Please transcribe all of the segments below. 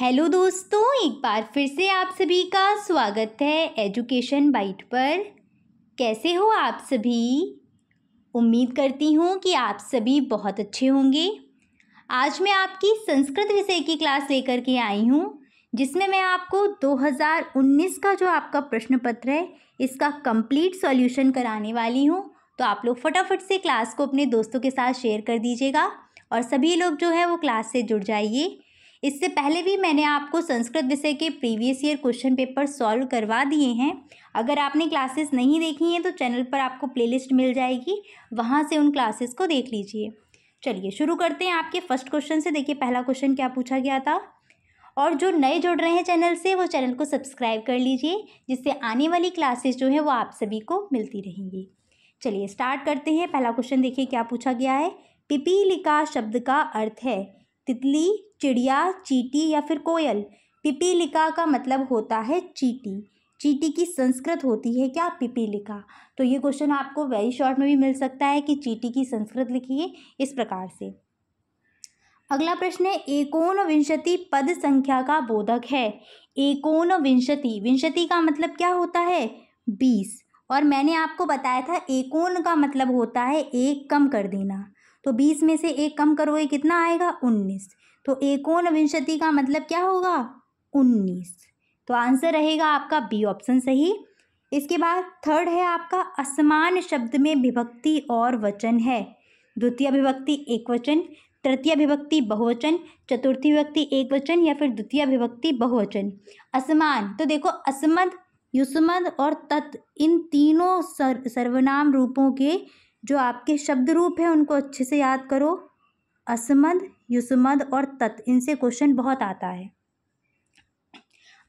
hello दोस्तों एक बार फिर से आप सभी का स्वागत है एजुकेशन बाइट पर कैसे हो आप सभी उम्मीद करती हूँ कि आप सभी बहुत अच्छे होंगे आज मैं आपकी संस्कृत विषय की क्लास लेकर के आई हूँ जिसमें मैं आपको 2019 का जो आपका प्रश्न पत्र है इसका कंप्लीट सॉल्यूशन कराने वाली हूँ तो आप लोग फटाफट से क्लास को अपने दोस्तों के साथ शेयर कर दीजिएगा और सभी लोग जो है वो क्लास से जुड़ जाइए इससे पहले भी मैंने आपको संस्कृत विषय के previous year question paper solve करवा दिए हैं अगर आपने क्लासेस नहीं देखी हैं तो चैनल पर आपको प्लेलिस्ट मिल जाएगी वहाँ से उन क्लासेस को देख लीजिए चलिए शुरू करते हैं आपके फर्स्ट क्वेश्चन से देखिए पहला क्वेश्चन क्या पूछा गया था और जो नए जुड़ रहे हैं चैनल से वो चैनल को सब्सक्राइब कर लीजिए जिससे आने वाली क्लासेस जो है वो आप सभी को मिलती रहेंगी चलिए स्टार्ट करते हैं पहला क्वेश्चन देखिए क्या पूछा गया है पिपीलिका शब्द का अर्थ है तितली चिड़िया चीटी या फिर कोयल पिपीलिका का मतलब होता है चीटी चीटी की संस्कृत होती है क्या पिपीलिका तो ये क्वेश्चन आपको वेरी शॉर्ट में भी मिल सकता है कि चीटी की संस्कृत लिखिए इस प्रकार से अगला प्रश्न है एकोन विंशति पद संख्या का बोधक है एकोन विंशति विंशति का मतलब क्या होता है बीस और मैंने आपको बताया था एकोन का मतलब होता है एक कम कर देना तो बीस में से एक कम करोगे कितना आएगा उन्नीस तो एकोन विंशति का मतलब क्या होगा उन्नीस तो आंसर रहेगा आपका बी ऑप्शन सही इसके बाद थर्ड है आपका असमान शब्द में विभक्ति और वचन है द्वितीय विभक्ति एक वचन तृतीय विभक्ति बहुवचन चतुर्थी विभक्ति एक वचन या फिर द्वितीय विभक्ति बहुवचन असमान तो देखो असमद युष्मद और तत् इन तीनों सर सर्वनाम रूपों के जो आपके शब्द रूप हैं उनको अच्छे से याद करो असमद युसुमद और तत् इनसे क्वेश्चन बहुत आता है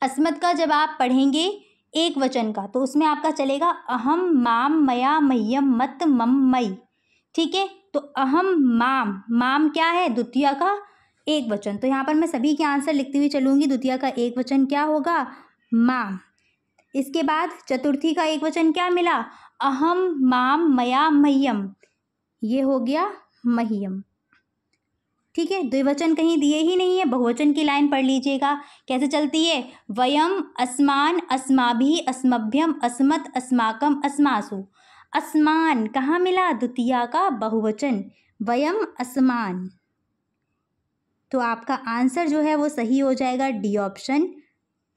अस्मद का जब आप पढ़ेंगे एक वचन का तो उसमें आपका चलेगा अहम माम मया मह्यम मत मम मई ठीक है तो अहम माम माम क्या है द्वितीय का एक वचन तो यहाँ पर मैं सभी के आंसर लिखती हुई चलूँगी द्वितीय का एक वचन क्या होगा माम इसके बाद चतुर्थी का एक वचन क्या मिला अहम माम मया मह्यम ये हो गया मह्यम ठीक है द्विवचन कहीं दिए ही नहीं है बहुवचन की लाइन पढ़ लीजिएगा कैसे चलती है वयम अस्मान अस्माभि अस्मभ्यम अस्मत अस्माकम अस्मासु अस्मान कहाँ मिला द्वितीय का बहुवचन वयम अस्मान तो आपका आंसर जो है वो सही हो जाएगा डी ऑप्शन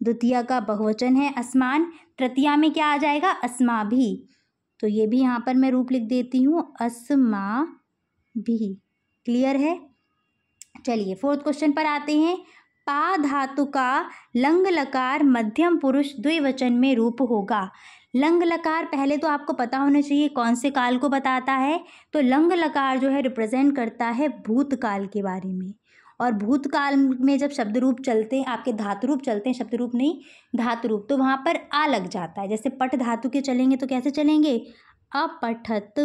द्वितीय का बहुवचन है असमान तृतीया में क्या आ जाएगा अस्मा भी तो ये भी यहाँ पर मैं रूप लिख देती हूँ अस्मा भी क्लियर है चलिए फोर्थ क्वेश्चन पर आते हैं पा धातु का लंग लकार मध्यम पुरुष द्विवचन में रूप होगा लंग लकार पहले तो आपको पता होना चाहिए कौन से काल को बताता है तो लंग लकार जो है रिप्रेजेंट करता है भूतकाल के बारे में और भूतकाल में जब शब्द रूप चलते हैं आपके धातु रूप चलते हैं शब्द रूप नहीं धातु रूप तो वहाँ पर आ लग जाता है जैसे पट धातु के चलेंगे तो कैसे चलेंगे अपठत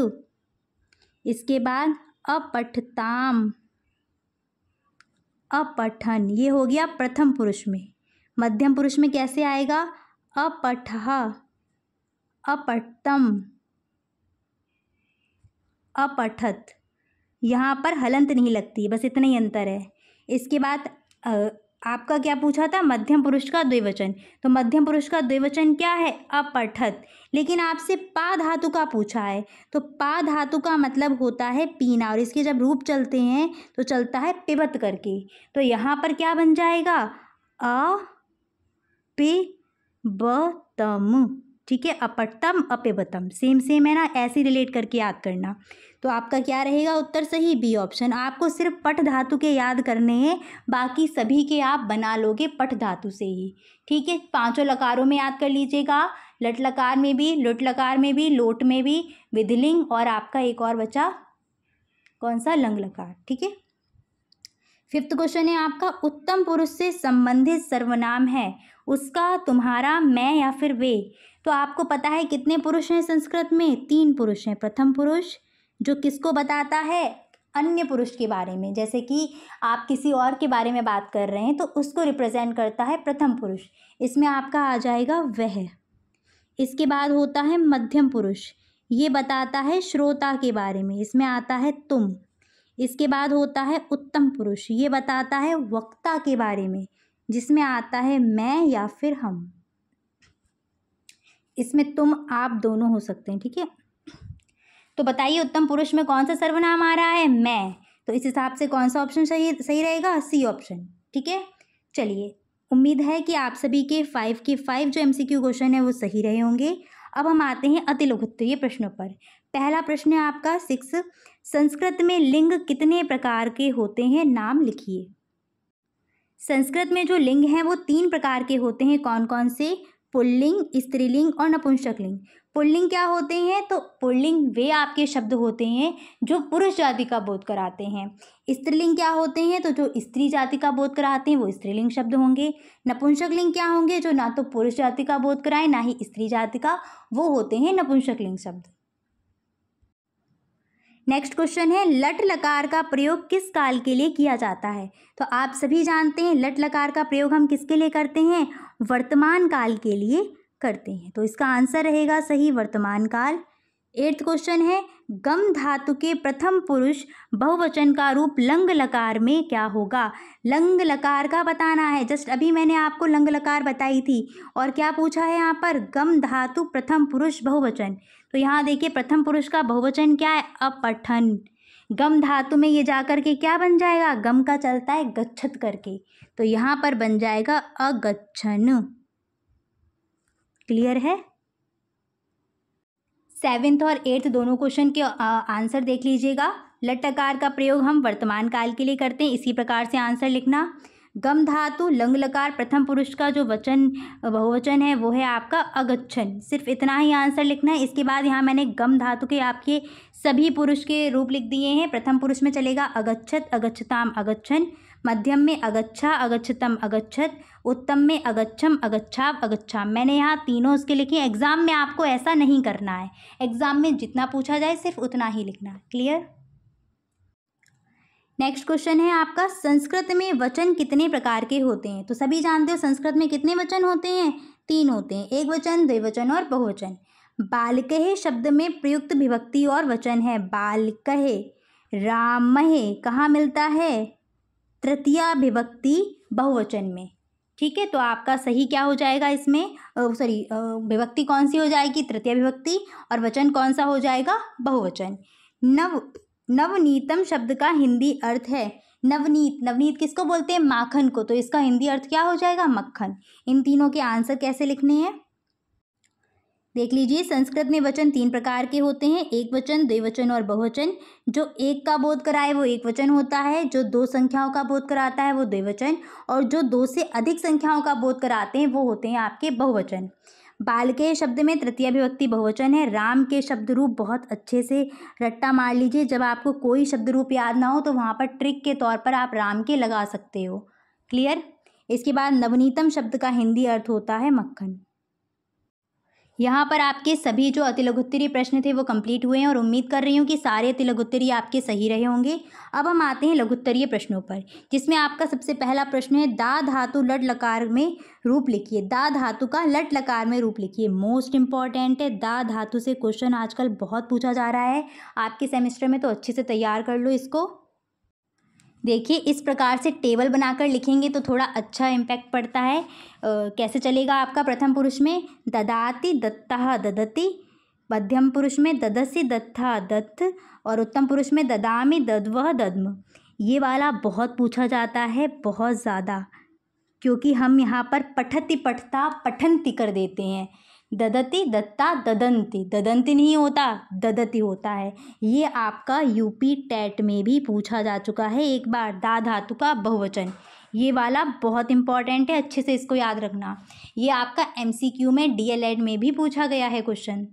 इसके बाद अपठताम अपठन ये हो गया प्रथम पुरुष में मध्यम पुरुष में कैसे आएगा अपठ अपठतम अपठत यहाँ पर हलंत नहीं लगती बस इतना ही अंतर है इसके बाद आपका क्या पूछा था मध्यम पुरुष का द्विवचन तो मध्यम पुरुष का द्विवचन क्या है अपठत लेकिन आपसे पा धातु का पूछा है तो पा धातु का मतलब होता है पीना और इसके जब रूप चलते हैं तो चलता है पिबत करके तो यहाँ पर क्या बन जाएगा अ पे ब तम ठीक है अपटतम अपेबतम सेम सेम है ना ऐसे रिलेट करके याद करना तो आपका क्या रहेगा उत्तर सही बी ऑप्शन आपको सिर्फ पट धातु के याद करने हैं बाकी सभी के आप बना लोगे पट धातु से ही ठीक है पांचों लकारों में याद कर लीजिएगा लट लकार में भी लुट लकार में भी लोट में भी विधलिंग और आपका एक और बचा कौन सा लंग लकार ठीक है फिफ्थ क्वेश्चन है आपका उत्तम पुरुष से संबंधित सर्वनाम है उसका तुम्हारा मैं या फिर वे तो आपको पता है कितने पुरुष हैं संस्कृत में तीन पुरुष हैं प्रथम पुरुष जो किसको बताता है अन्य पुरुष के बारे में जैसे कि आप किसी और के बारे में बात कर रहे हैं तो उसको रिप्रेजेंट करता है प्रथम पुरुष इसमें आपका आ जाएगा वह इसके बाद होता है मध्यम पुरुष ये बताता है श्रोता के बारे में इसमें आता है तुम इसके बाद होता है उत्तम पुरुष ये बताता है वक्ता के बारे में जिसमें आता है मैं या फिर हम इसमें तुम आप दोनों हो सकते हैं ठीक है तो बताइए उत्तम पुरुष में कौन सा सर्वनाम आ रहा है मैं तो इस हिसाब से कौन सा ऑप्शन सही सही रहेगा सी ऑप्शन ठीक है चलिए उम्मीद है कि आप सभी के फाइव के फाइव जो एमसीक्यू क्वेश्चन है वो सही रहे होंगे अब हम आते हैं अति लघुत्तरीय प्रश्नों पर पहला प्रश्न है आपका सिक्स संस्कृत में लिंग कितने प्रकार के होते हैं नाम लिखिए संस्कृत में जो लिंग हैं वो तीन प्रकार के होते हैं कौन कौन से पुल्लिंग स्त्रीलिंग और नपुंसकलिंग पुल्लिंग क्या होते हैं तो पुल्लिंग वे आपके शब्द होते हैं जो पुरुष जाति का बोध कराते हैं स्त्रीलिंग क्या होते हैं तो जो स्त्री जाति का बोध कराते हैं वो स्त्रीलिंग शब्द होंगे नपुंसकलिंग क्या होंगे जो ना तो पुरुष जाति का बोध कराएं ना ही स्त्री जाति का वो होते हैं नपुंसकलिंग शब्द नेक्स्ट क्वेश्चन है लट लकार का प्रयोग किस काल के लिए किया जाता है तो आप सभी जानते हैं लट लकार का प्रयोग हम किसके लिए करते हैं वर्तमान काल के लिए करते हैं तो इसका आंसर रहेगा सही वर्तमान काल एट्थ क्वेश्चन है गम धातु के प्रथम पुरुष बहुवचन का रूप लंग लकार में क्या होगा लंग लकार का बताना है जस्ट अभी मैंने आपको लंग लकार बताई थी और क्या पूछा है यहाँ पर गम धातु प्रथम पुरुष बहुवचन तो यहाँ देखिए प्रथम पुरुष का बहुवचन क्या है अपठन गम धातु में ये जा कर के क्या बन जाएगा गम का चलता है गच्छत करके तो यहाँ पर बन जाएगा अगच्छन क्लियर है सेवेंथ और एट्थ दोनों क्वेश्चन के आंसर देख लीजिएगा लटकार का प्रयोग हम वर्तमान काल के लिए करते हैं इसी प्रकार से आंसर लिखना गम धातु लंग लकार प्रथम पुरुष का जो वचन बहुवचन है वो है आपका अगच्छन सिर्फ इतना ही आंसर लिखना है इसके बाद यहाँ मैंने गम धातु के आपके सभी पुरुष के रूप लिख दिए हैं प्रथम पुरुष में चलेगा अगच्छत अगच्छताम अगच्छन मध्यम में अगच्छा अगच्छतम अगच्छत उत्तम में अगच्छम अगच्छाव अगच्छा मैंने यहाँ तीनों उसके लिखे एग्ज़ाम में आपको ऐसा नहीं करना है एग्ज़ाम में जितना पूछा जाए सिर्फ उतना ही लिखना है क्लियर नेक्स्ट क्वेश्चन है आपका संस्कृत में वचन कितने प्रकार के होते हैं तो सभी जानते हो संस्कृत में कितने वचन होते हैं तीन होते हैं एक वचन द्विवचन और बहुवचन बालकहे शब्द में प्रयुक्त विभक्ति और वचन है बालकहे रामहे कहाँ मिलता है तृतीया विभक्ति बहुवचन में ठीक है तो आपका सही क्या हो जाएगा इसमें सॉरी विभक्ति कौन सी हो जाएगी तृतीय विभक्ति और वचन कौन सा हो जाएगा बहुवचन नव नवनीतम शब्द का हिंदी अर्थ है नवनीत नवनीत किसको बोलते हैं माखन को तो इसका हिंदी अर्थ क्या हो जाएगा मक्खन इन तीनों के आंसर कैसे लिखने हैं देख लीजिए संस्कृत में वचन तीन प्रकार के होते हैं एक वचन द्विवचन और बहुवचन जो एक का बोध कराए वो एक वचन होता है जो दो संख्याओं का बोध कराता है वो द्विवचन और जो दो से अधिक संख्याओं का बोध कराते हैं वो होते हैं आपके बहुवचन बाल के शब्द में तृतीय अभिव्यक्ति बहुवचन है राम के शब्द रूप बहुत अच्छे से रट्टा मार लीजिए जब आपको कोई शब्द रूप याद ना हो तो वहाँ पर ट्रिक के तौर पर आप राम के लगा सकते हो क्लियर इसके बाद नवनीतम शब्द का हिंदी अर्थ होता है मक्खन यहाँ पर आपके सभी जो अतिलघुत्तरी प्रश्न थे वो कंप्लीट हुए हैं और उम्मीद कर रही हूँ कि सारे अतिलघुत्तरी आपके सही रहे होंगे अब हम आते हैं लघुत्तरीय प्रश्नों पर जिसमें आपका सबसे पहला प्रश्न है दा धातु लट लकार में रूप लिखिए दा धातु का लट लकार में रूप लिखिए मोस्ट इंपॉर्टेंट है दा धातु से क्वेश्चन आजकल बहुत पूछा जा रहा है आपके सेमेस्टर में तो अच्छे से तैयार कर लो इसको देखिए इस प्रकार से टेबल बनाकर लिखेंगे तो थोड़ा अच्छा इम्पैक्ट पड़ता है आ, कैसे चलेगा आपका प्रथम पुरुष में ददाति दत्ता ददति मध्यम पुरुष में ददसी दत्ता दत्त और उत्तम पुरुष में ददामी ददव दद्म ये वाला बहुत पूछा जाता है बहुत ज़्यादा क्योंकि हम यहाँ पर पठति पठता पठंती कर देते हैं ददति दत्ता ददंती ददंती नहीं होता ददति होता है ये आपका यूपी टेट में भी पूछा जा चुका है एक बार दा धातु का बहुवचन ये वाला बहुत इंपॉर्टेंट है अच्छे से इसको याद रखना ये आपका एमसीक्यू में डीएलएड में भी पूछा गया है क्वेश्चन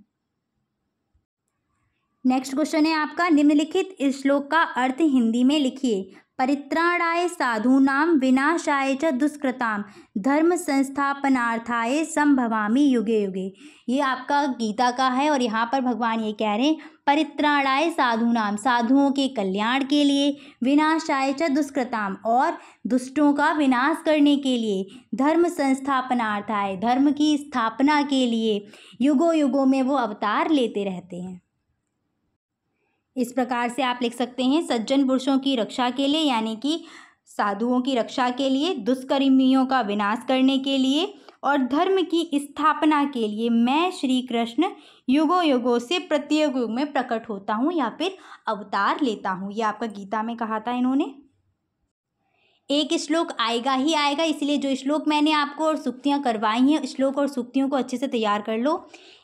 नेक्स्ट क्वेश्चन है आपका निम्नलिखित इस श्लोक का अर्थ हिंदी में लिखिए परित्राणाय साधूनाम विनाशाय च दुष्कृताम धर्म संस्थापनार्थाय संभवामी युगे युगे ये आपका गीता का है और यहाँ पर भगवान ये कह रहे हैं परित्राणाय साधूनाम साधुओं के कल्याण के लिए विनाशाय च दुष्कृताम और दुष्टों का विनाश करने के लिए धर्म संस्थापनार्थाय धर्म की स्थापना के लिए युगों युगों में वो अवतार लेते रहते हैं इस प्रकार से आप लिख सकते हैं सज्जन पुरुषों की रक्षा के लिए यानी कि साधुओं की रक्षा के लिए दुष्कर्मियों का विनाश करने के लिए और धर्म की स्थापना के लिए मैं श्री कृष्ण युगों युगों से प्रत्येक युग में प्रकट होता हूँ या फिर अवतार लेता हूँ ये आपका गीता में कहा था इन्होंने एक श्लोक आएगा ही आएगा इसलिए जो श्लोक मैंने आपको और सुक्तियाँ करवाई हैं श्लोक और सुक्तियों को अच्छे से तैयार कर लो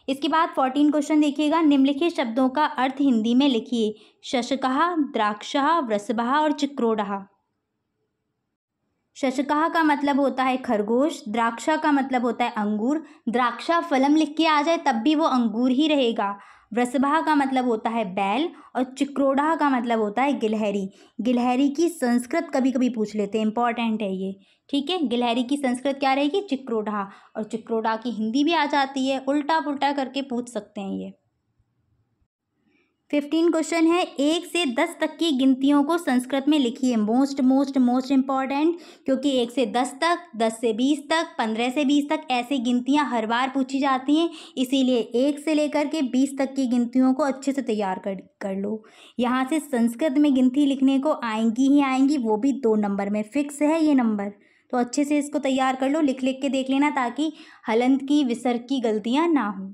इसके बाद फोर्टीन क्वेश्चन देखिएगा निम्नलिखित शब्दों का अर्थ हिंदी में लिखिए शशकहा द्राक्षहा वृषभा और चिक्रोडहा शशकहा का मतलब होता है खरगोश द्राक्षा का मतलब होता है अंगूर द्राक्षा फलम लिख के आ जाए तब भी वो अंगूर ही रहेगा वृषभा का मतलब होता है बैल और चिक्रोड़ा का मतलब होता है गिलहरी गिलहरी की संस्कृत कभी कभी पूछ लेते हैं इंपॉर्टेंट है ये ठीक है गिलहरी की संस्कृत क्या रहेगी चिक्रोड़ा और चिक्रोड़ा की हिंदी भी आ जाती है उल्टा पुल्टा करके पूछ सकते हैं ये फिफ्टीन क्वेश्चन है एक से दस तक की गिनतियों को संस्कृत में लिखिए मोस्ट मोस्ट मोस्ट इम्पॉर्टेंट क्योंकि एक से दस तक दस से बीस तक पंद्रह से बीस तक ऐसी गिनतियां हर बार पूछी जाती हैं इसीलिए एक से लेकर के बीस तक की गिनतियों को अच्छे से तैयार कर कर लो यहाँ से संस्कृत में गिनती लिखने को आएंगी ही आएंगी वो भी दो नंबर में फिक्स है ये नंबर तो अच्छे से इसको तैयार कर लो लिख लिख के देख लेना ताकि हलंत की विसर्ग की गलतियाँ ना हों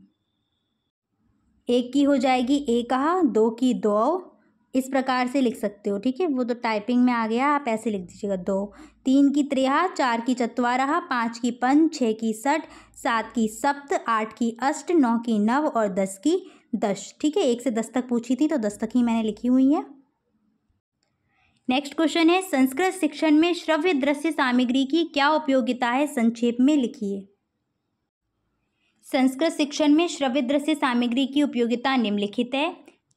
एक की हो जाएगी ए कहा दो की दो इस प्रकार से लिख सकते हो ठीक है वो तो टाइपिंग में आ गया आप ऐसे लिख दीजिएगा दो तीन की त्रेहा चार की चतवारा पाँच की पंच छः की सठ सात की सप्त आठ की अष्ट नौ की नव और दस की दस ठीक है एक से दस तक पूछी थी तो दस तक ही मैंने लिखी हुई है नेक्स्ट क्वेश्चन है संस्कृत शिक्षण में श्रव्य दृश्य सामग्री की क्या उपयोगिता है संक्षेप में लिखिए संस्कृत शिक्षण में श्रव्य दृश्य सामग्री की उपयोगिता निम्नलिखित है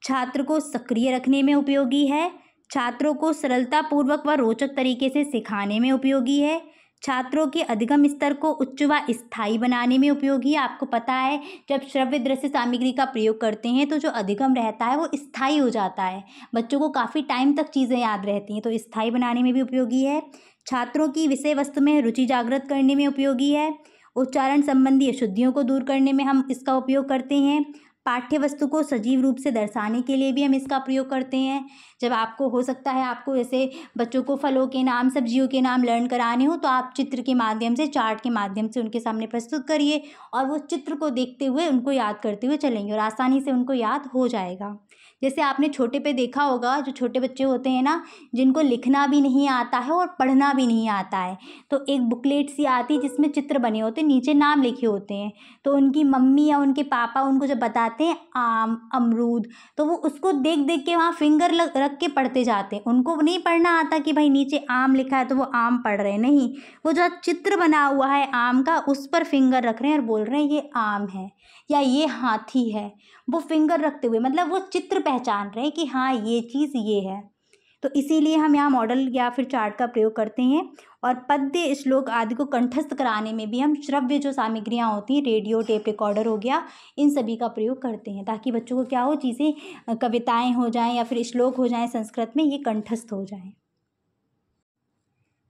छात्र को सक्रिय रखने में उपयोगी है छात्रों को सरलतापूर्वक व रोचक तरीके से सिखाने में उपयोगी है छात्रों के अधिगम स्तर को उच्च व स्थायी बनाने में उपयोगी है आपको पता है जब श्रव्य दृश्य सामग्री का प्रयोग करते हैं तो जो अधिगम रहता है वो स्थायी हो जाता है बच्चों को काफ़ी टाइम तक चीज़ें याद रहती हैं तो स्थायी बनाने में भी उपयोगी है छात्रों की विषय वस्तु में रुचि जागृत करने में उपयोगी है उच्चारण संबंधी अशुद्धियों को दूर करने में हम इसका उपयोग करते हैं पाठ्य वस्तु को सजीव रूप से दर्शाने के लिए भी हम इसका प्रयोग करते हैं जब आपको हो सकता है आपको ऐसे बच्चों को फलों के नाम सब्जियों के नाम लर्न कराने हो तो आप चित्र के माध्यम से चार्ट के माध्यम से उनके सामने प्रस्तुत करिए और वो चित्र को देखते हुए उनको याद करते हुए चलेंगे और आसानी से उनको याद हो जाएगा जैसे आपने छोटे पे देखा होगा जो छोटे बच्चे होते हैं ना जिनको लिखना भी नहीं आता है और पढ़ना भी नहीं आता है तो एक बुकलेट सी आती है जिसमें चित्र बने होते हैं नीचे नाम लिखे होते हैं तो उनकी मम्मी या उनके पापा उनको जब बताते हैं आम अमरूद तो वो उसको देख देख के वहाँ फिंगर लग रख के पढ़ते जाते हैं उनको नहीं पढ़ना आता कि भाई नीचे आम लिखा है तो वो आम पढ़ रहे हैं नहीं वो जो चित्र बना हुआ है आम का उस पर फिंगर रख रहे हैं और बोल रहे हैं ये आम है या ये हाथी है वो फिंगर रखते हुए मतलब वो चित्र पहचान रहे हैं कि हाँ ये चीज़ ये है तो इसीलिए हम यहाँ मॉडल या फिर चार्ट का प्रयोग करते हैं और पद्य श्लोक आदि को कंठस्थ कराने में भी हम श्रव्य जो सामग्रियाँ होती हैं रेडियो टेप रिकॉर्डर हो गया इन सभी का प्रयोग करते हैं ताकि बच्चों को क्या हो चीज़ें कविताएं हो जाएं या फिर श्लोक हो जाएं संस्कृत में ये कंठस्थ हो जाएं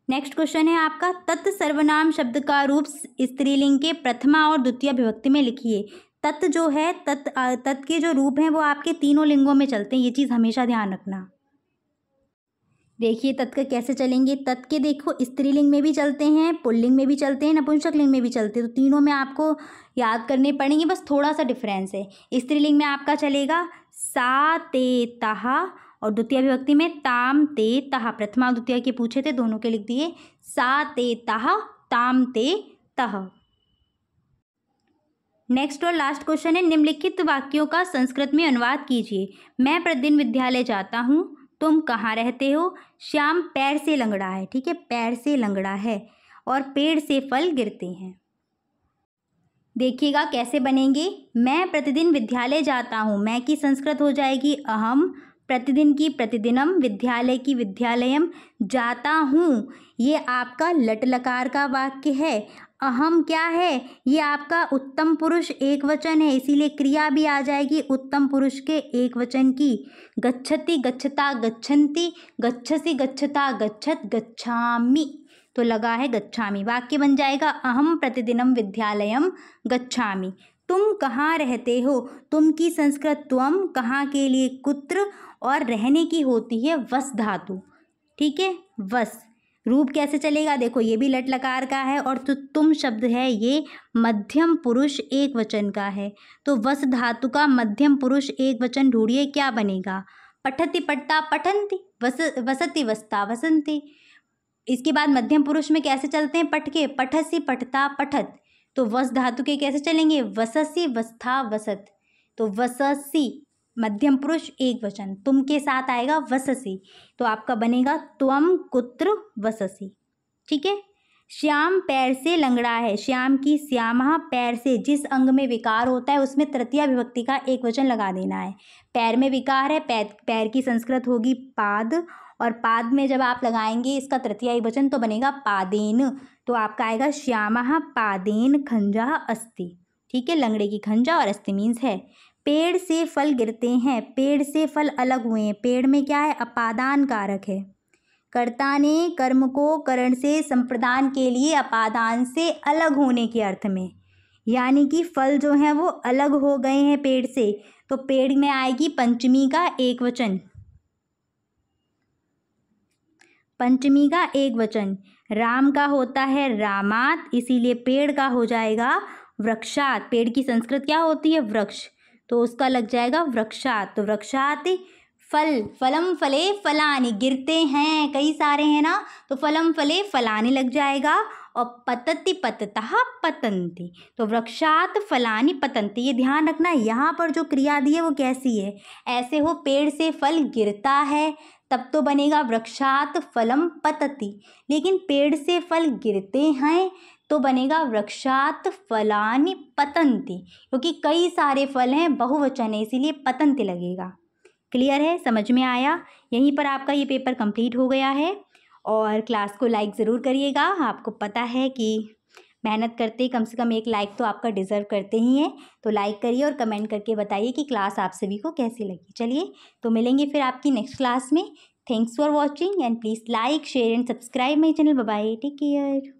नेक्स्ट क्वेश्चन है आपका तत्सर्वनाम शब्द का रूप स्त्रीलिंग के प्रथमा और द्वितीय विभक्ति में लिखिए तत् जो है तत् तत् के जो रूप हैं वो आपके तीनों लिंगों में चलते हैं ये चीज़ हमेशा ध्यान रखना देखिए तत्क कैसे चलेंगे तत् के देखो स्त्रीलिंग में भी चलते हैं पुल्लिंग में भी चलते हैं नपुंसक लिंग में भी चलते हैं तो तीनों में आपको याद करने पड़ेंगे बस थोड़ा सा डिफरेंस है स्त्रीलिंग में आपका चलेगा सा ते तहा और द्वितीय विभक्ति में ताम ते तहा प्रथमा और द्वितीय के पूछे थे दोनों के लिख दिए सा ते तहा ताम ते तह नेक्स्ट और लास्ट क्वेश्चन है निम्नलिखित वाक्यों का संस्कृत में अनुवाद कीजिए मैं प्रतिदिन विद्यालय जाता हूँ तुम कहाँ रहते हो श्याम पैर से लंगड़ा है ठीक है पैर से लंगड़ा है और पेड़ से फल गिरते हैं देखिएगा कैसे बनेंगे मैं प्रतिदिन विद्यालय जाता हूँ मैं की संस्कृत हो जाएगी अहम प्रतिदिन की प्रतिदिनम विद्यालय की विद्यालयम जाता हूँ ये आपका लट लकार का वाक्य है अहम क्या है ये आपका उत्तम पुरुष एक वचन है इसीलिए क्रिया भी आ जाएगी उत्तम पुरुष के एक वचन की गच्छति गच्छता गच्छन्ति गच्छसि गच्छता गच्छत गच्छामि तो लगा है गच्छामि वाक्य बन जाएगा अहम प्रतिदिनम विद्यालयम गच्छामि तुम कहाँ रहते हो तुम की संस्कृत त्वम कहाँ के लिए कुत्र और रहने की होती है वस धातु ठीक है वस रूप कैसे चलेगा देखो ये भी लट लकार का है और तो तुम शब्द है ये मध्यम पुरुष एक वचन का है तो वस धातु का मध्यम पुरुष एक वचन ढूंढिए क्या बनेगा पठति पट्टा पठंती वस वसती वस्ता वसंती इसके बाद मध्यम पुरुष में कैसे चलते हैं पटके पठसी पठता पठत तो वस धातु के कैसे चलेंगे वससी वस्था वसत तो वससी मध्यम पुरुष एक वचन तुम के साथ आएगा वससी तो आपका बनेगा त्वम कुत्र वससी ठीक है श्याम पैर से लंगड़ा है श्याम की श्यामा पैर से जिस अंग में विकार होता है उसमें तृतीय विभक्ति का एक वचन लगा देना है पैर में विकार है पैर पैर की संस्कृत होगी पाद और पाद में जब आप लगाएंगे इसका तृतीय वचन तो बनेगा पादेन तो आपका आएगा श्यामा पादेन खंजा अस्थि ठीक है लंगड़े की खंजा और अस्थि मीन्स है पेड़ से फल गिरते हैं पेड़ से फल अलग हुए हैं पेड़ में क्या है अपादान कारक है कर्ता ने कर्म को करण से संप्रदान के लिए अपादान से अलग होने के अर्थ में यानी कि फल जो हैं वो अलग हो गए हैं पेड़ से तो पेड़ में आएगी पंचमी का एक वचन पंचमी का एक वचन राम का होता है रामात इसीलिए पेड़ का हो जाएगा वृक्षात पेड़ की संस्कृत क्या होती है वृक्ष तो उसका लग जाएगा वृक्षात तो वृक्षात फल फलम फले फलानी गिरते हैं कई सारे हैं ना तो फलम फले फलानी लग जाएगा और पतति पतता पतंती तो वृक्षात फलानी पतंती ये ध्यान रखना यहाँ पर जो क्रिया दी है वो कैसी है ऐसे हो पेड़ से फल गिरता है तब तो बनेगा वृक्षात फलम पतति लेकिन पेड़ से फल गिरते हैं तो बनेगा वृक्षात फलानि पतंति क्योंकि कई सारे फल हैं बहुवचन है इसीलिए पतंति लगेगा क्लियर है समझ में आया यहीं पर आपका ये पेपर कंप्लीट हो गया है और क्लास को लाइक ज़रूर करिएगा आपको पता है कि मेहनत करते कम से कम एक लाइक तो आपका डिज़र्व करते ही हैं तो लाइक करिए और कमेंट करके बताइए कि क्लास आप सभी को कैसी लगी चलिए तो मिलेंगे फिर आपकी नेक्स्ट क्लास में thanks for watching and please like share and subscribe my channel bye take care